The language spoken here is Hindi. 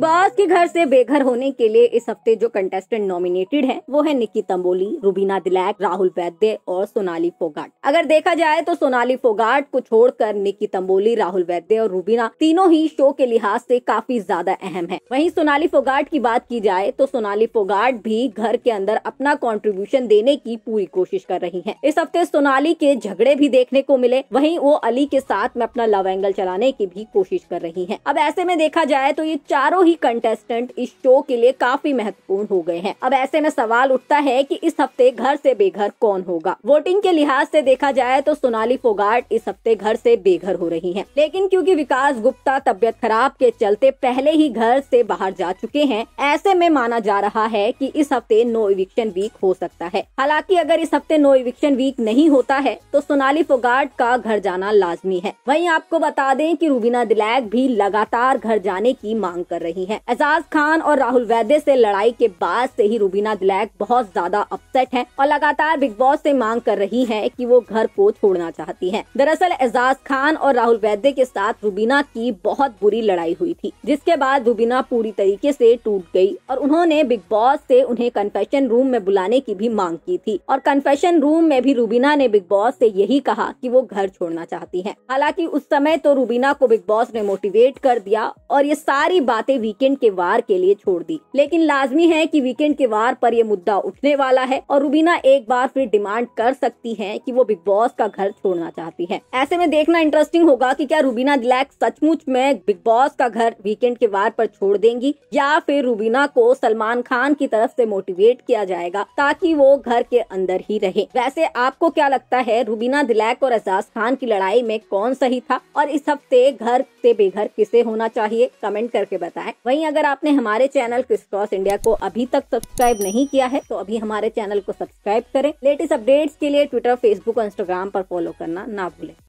बॉस के घर से बेघर होने के लिए इस हफ्ते जो कंटेस्टेंट नॉमिनेटेड हैं वो है निकी तंबोली रूबीना दिलैक राहुल वैद्य और सोनाली फोगाट अगर देखा जाए तो सोनाली फोगाट को छोड़कर निकी तंबोली राहुल वैद्य और रूबीना तीनों ही शो के लिहाज से काफी ज्यादा अहम है वही सोनाली फोगाट की बात की जाए तो सोनाली फोगाट भी घर के अंदर अपना कॉन्ट्रीब्यूशन देने की पूरी कोशिश कर रही है इस हफ्ते सोनाली के झगड़े भी देखने को मिले वही वो अली के साथ में अपना लव एंगल चलाने की भी कोशिश कर रही है अब ऐसे में देखा जाए तो ये चारों सभी कंटेस्टेंट इस शो के लिए काफी महत्वपूर्ण हो गए हैं अब ऐसे में सवाल उठता है कि इस हफ्ते घर से बेघर कौन होगा वोटिंग के लिहाज से देखा जाए तो सोनाली फोगाट इस हफ्ते घर से बेघर हो रही हैं लेकिन क्योंकि विकास गुप्ता तबियत खराब के चलते पहले ही घर से बाहर जा चुके हैं ऐसे में माना जा रहा है कि इस हफ्ते नो इविक्शन वीक हो सकता है हालांकि अगर इस हफ्ते नो इविक्शन वीक नहीं होता है तो सोनाली फोगाट का घर जाना लाजमी है वही आपको बता दें की रूबीना दिलैक भी लगातार घर जाने की मांग कर रही रही है एजाज खान और राहुल वैद्य से लड़ाई के बाद से ही रूबीना दिलैक बहुत ज्यादा अपसेट हैं और लगातार बिग बॉस से मांग कर रही हैं कि वो घर को छोड़ना चाहती हैं। दरअसल एजाज खान और राहुल वैद्य के साथ रूबीना की बहुत बुरी लड़ाई हुई थी जिसके बाद रूबीना पूरी तरीके से टूट गई और उन्होंने बिग बॉस से उन्हें कन्फेशन रूम में बुलाने की भी मांग की थी और कन्फेशन रूम में भी रूबीना ने बिग बॉस से यही कहा कि वो घर छोड़ना चाहती है हालांकि उस समय तो रूबीना को बिग बॉस ने मोटिवेट कर दिया और ये सारी बातें भी वीकेंड के वार के लिए छोड़ दी लेकिन लाजमी है कि वीकेंड के वार पर ये मुद्दा उठने वाला है और रूबीना एक बार फिर डिमांड कर सकती है कि वो बिग बॉस का घर छोड़ना चाहती है ऐसे में देखना इंटरेस्टिंग होगा कि क्या रूबीना दिलैक सचमुच में बिग बॉस का घर वीकेंड के वार पर छोड़ देंगी या फिर रूबीना को सलमान खान की तरफ से मोटिवेट किया जाएगा ताकि वो घर के अंदर ही रहे वैसे आपको क्या लगता है रूबीना दिलैक और एजाज खान की लड़ाई में कौन सही था और इस हफ्ते घर से बेघर किसे होना चाहिए कमेंट करके बताएं वहीं अगर आपने हमारे चैनल क्रिस क्रॉस इंडिया को अभी तक सब्सक्राइब नहीं किया है तो अभी हमारे चैनल को सब्सक्राइब करें लेटेस्ट अपडेट्स के लिए ट्विटर फेसबुक और इंस्टाग्राम पर फॉलो करना ना भूलें